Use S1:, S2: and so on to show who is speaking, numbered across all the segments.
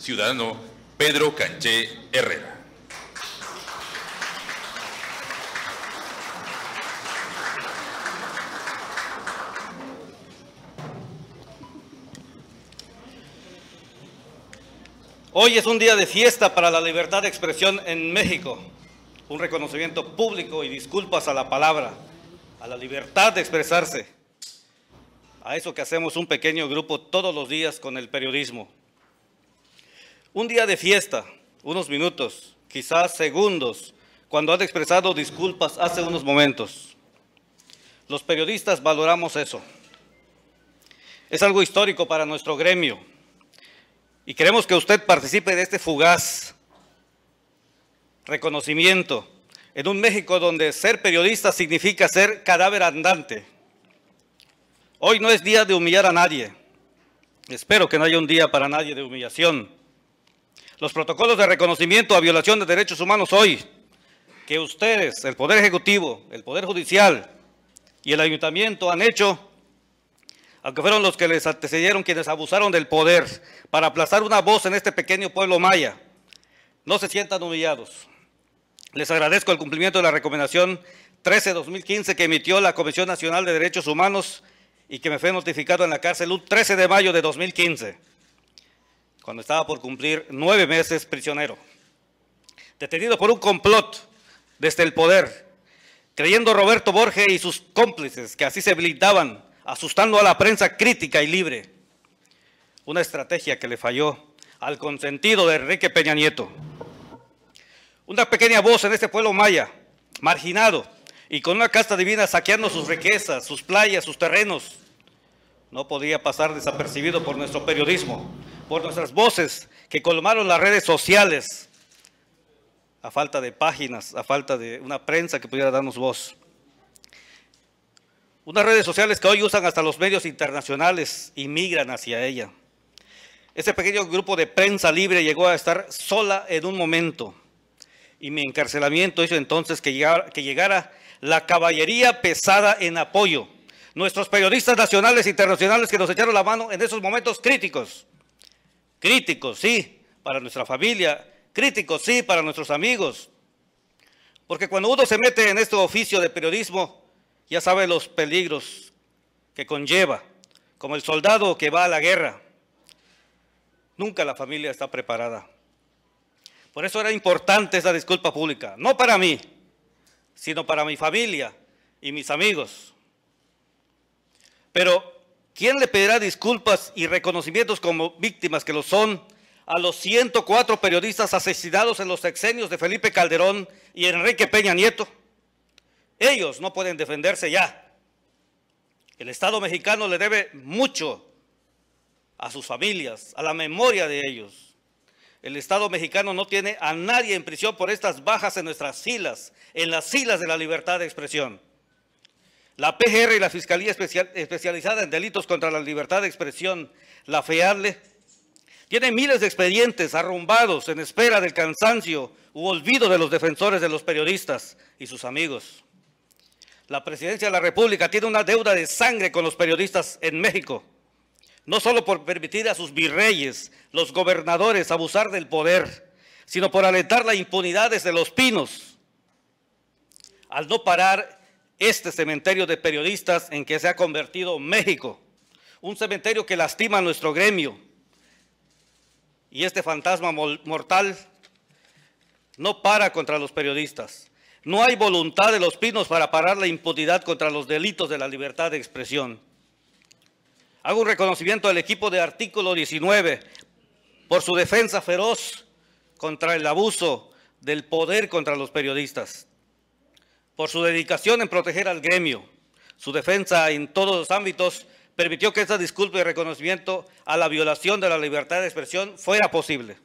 S1: ciudadano Pedro Canché Herrera. Hoy es un día de fiesta para la libertad de expresión en México. Un reconocimiento público y disculpas a la palabra, a la libertad de expresarse, a eso que hacemos un pequeño grupo todos los días con el periodismo. Un día de fiesta, unos minutos, quizás segundos, cuando han expresado disculpas hace unos momentos. Los periodistas valoramos eso. Es algo histórico para nuestro gremio y queremos que usted participe de este fugaz reconocimiento en un México donde ser periodista significa ser cadáver andante. Hoy no es día de humillar a nadie. Espero que no haya un día para nadie de humillación los protocolos de reconocimiento a violación de derechos humanos hoy, que ustedes, el Poder Ejecutivo, el Poder Judicial y el Ayuntamiento han hecho, aunque fueron los que les antecedieron quienes abusaron del poder para aplazar una voz en este pequeño pueblo maya, no se sientan humillados. Les agradezco el cumplimiento de la recomendación 13-2015 que emitió la Comisión Nacional de Derechos Humanos y que me fue notificado en la cárcel el 13 de mayo de 2015 cuando estaba por cumplir nueve meses prisionero, detenido por un complot desde el poder, creyendo Roberto Borges y sus cómplices que así se blindaban, asustando a la prensa crítica y libre. Una estrategia que le falló al consentido de Enrique Peña Nieto. Una pequeña voz en este pueblo maya, marginado y con una casta divina saqueando sus riquezas, sus playas, sus terrenos, no podía pasar desapercibido por nuestro periodismo, por nuestras voces que colmaron las redes sociales, a falta de páginas, a falta de una prensa que pudiera darnos voz. Unas redes sociales que hoy usan hasta los medios internacionales y migran hacia ella. Ese pequeño grupo de prensa libre llegó a estar sola en un momento y mi encarcelamiento hizo entonces que llegara la caballería pesada en apoyo. Nuestros periodistas nacionales e internacionales que nos echaron la mano en esos momentos críticos. Crítico, sí, para nuestra familia. Crítico, sí, para nuestros amigos. Porque cuando uno se mete en este oficio de periodismo, ya sabe los peligros que conlleva, como el soldado que va a la guerra. Nunca la familia está preparada. Por eso era importante esa disculpa pública, no para mí, sino para mi familia y mis amigos. Pero ¿Quién le pedirá disculpas y reconocimientos como víctimas que lo son a los 104 periodistas asesinados en los sexenios de Felipe Calderón y Enrique Peña Nieto? Ellos no pueden defenderse ya. El Estado mexicano le debe mucho a sus familias, a la memoria de ellos. El Estado mexicano no tiene a nadie en prisión por estas bajas en nuestras filas, en las filas de la libertad de expresión. La PGR y la Fiscalía Especializada en Delitos contra la Libertad de Expresión, la FEADLE, tienen miles de expedientes arrumbados en espera del cansancio u olvido de los defensores de los periodistas y sus amigos. La Presidencia de la República tiene una deuda de sangre con los periodistas en México, no solo por permitir a sus virreyes, los gobernadores, abusar del poder, sino por alentar la impunidad desde los pinos. Al no parar este cementerio de periodistas en que se ha convertido México, un cementerio que lastima a nuestro gremio. Y este fantasma mortal no para contra los periodistas. No hay voluntad de los pinos para parar la impunidad contra los delitos de la libertad de expresión. Hago un reconocimiento al equipo de artículo 19 por su defensa feroz contra el abuso del poder contra los periodistas por su dedicación en proteger al gremio. Su defensa en todos los ámbitos permitió que esta disculpa y reconocimiento a la violación de la libertad de expresión fuera posible.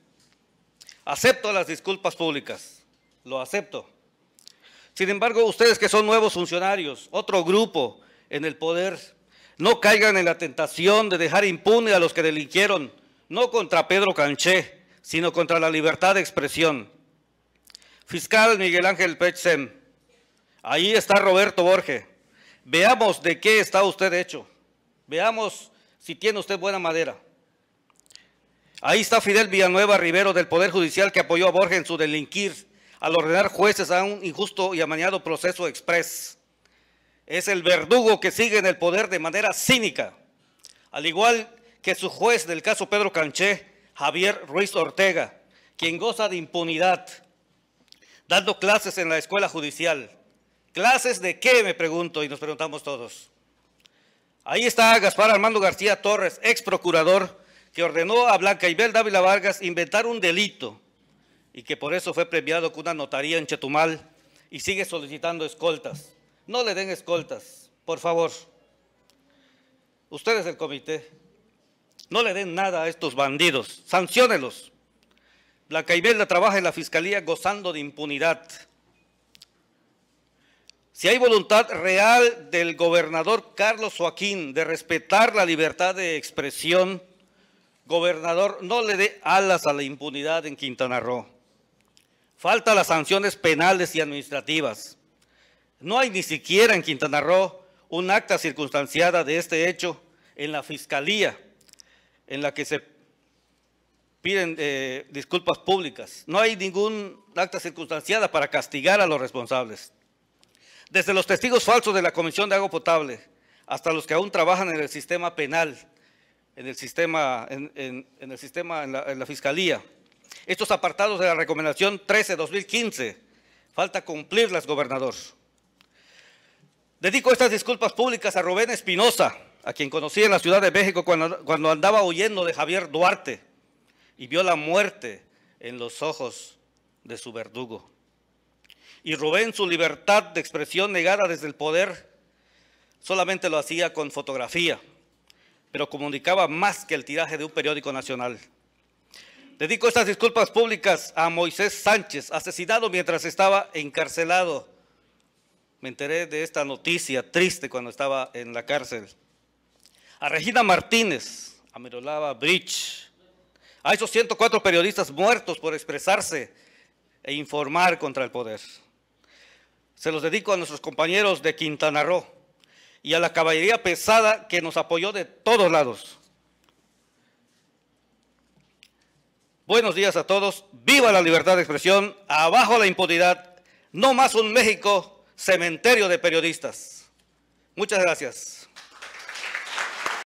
S1: Acepto las disculpas públicas, lo acepto. Sin embargo, ustedes que son nuevos funcionarios, otro grupo en el poder, no caigan en la tentación de dejar impune a los que delinquieron, no contra Pedro Canché, sino contra la libertad de expresión. Fiscal Miguel Ángel Pechsen, Ahí está Roberto Borges. Veamos de qué está usted hecho. Veamos si tiene usted buena madera. Ahí está Fidel Villanueva Rivero del Poder Judicial que apoyó a Borges en su delinquir al ordenar jueces a un injusto y amañado proceso express. Es el verdugo que sigue en el poder de manera cínica, al igual que su juez del caso Pedro Canché, Javier Ruiz Ortega, quien goza de impunidad, dando clases en la escuela judicial. ¿Clases de qué? Me pregunto y nos preguntamos todos. Ahí está Gaspar Armando García Torres, ex procurador, que ordenó a Blanca Ibel Dávila Vargas inventar un delito y que por eso fue premiado con una notaría en Chetumal y sigue solicitando escoltas. No le den escoltas, por favor. Ustedes del comité, no le den nada a estos bandidos, sanciónelos. Blanca Ibel trabaja en la fiscalía gozando de impunidad. Si hay voluntad real del gobernador Carlos Joaquín de respetar la libertad de expresión, gobernador, no le dé alas a la impunidad en Quintana Roo. Falta las sanciones penales y administrativas. No hay ni siquiera en Quintana Roo un acta circunstanciada de este hecho en la Fiscalía, en la que se piden eh, disculpas públicas. No hay ningún acta circunstanciada para castigar a los responsables desde los testigos falsos de la Comisión de Agua Potable hasta los que aún trabajan en el sistema penal, en el sistema, en, el sistema, en la, fiscalía. Estos apartados de la recomendación 13-2015, falta cumplirlas, gobernador. Dedico estas disculpas públicas a Rubén Espinosa, a quien conocí en la Ciudad de México cuando, cuando andaba huyendo de Javier Duarte y vio la muerte en los ojos de su verdugo y Rubén su libertad de expresión negada desde el poder solamente lo hacía con fotografía, pero comunicaba más que el tiraje de un periódico nacional. Dedico estas disculpas públicas a Moisés Sánchez, asesinado mientras estaba encarcelado. Me enteré de esta noticia triste cuando estaba en la cárcel. A Regina Martínez, a Bridge, a esos 104 periodistas muertos por expresarse e informar contra el poder. Se los dedico a nuestros compañeros de Quintana Roo y a la caballería pesada que nos apoyó de todos lados. Buenos días a todos. Viva la libertad de expresión. Abajo la impunidad. No más un México cementerio de periodistas. Muchas gracias.